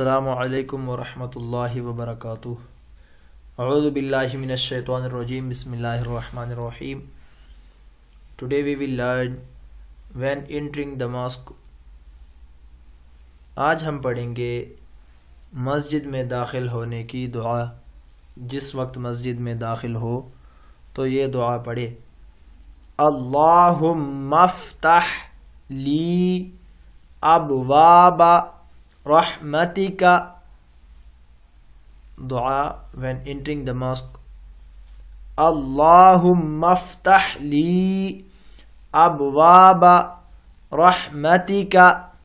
अल्लाम वरहमल वबरक अज़बिल्लिमिनशैतरजीम बसमीम today we will learn when entering the mosque आज हम पढ़ेंगे मस्जिद में दाखिल होने की दुआ जिस वक्त मस्जिद में दाखिल हो तो ये दुआ पढ़े अल्लाह मफ्तह ली अब वाबा Rahmatika dua when entering the mosque. Allahumma ftah li abwaba rahmatika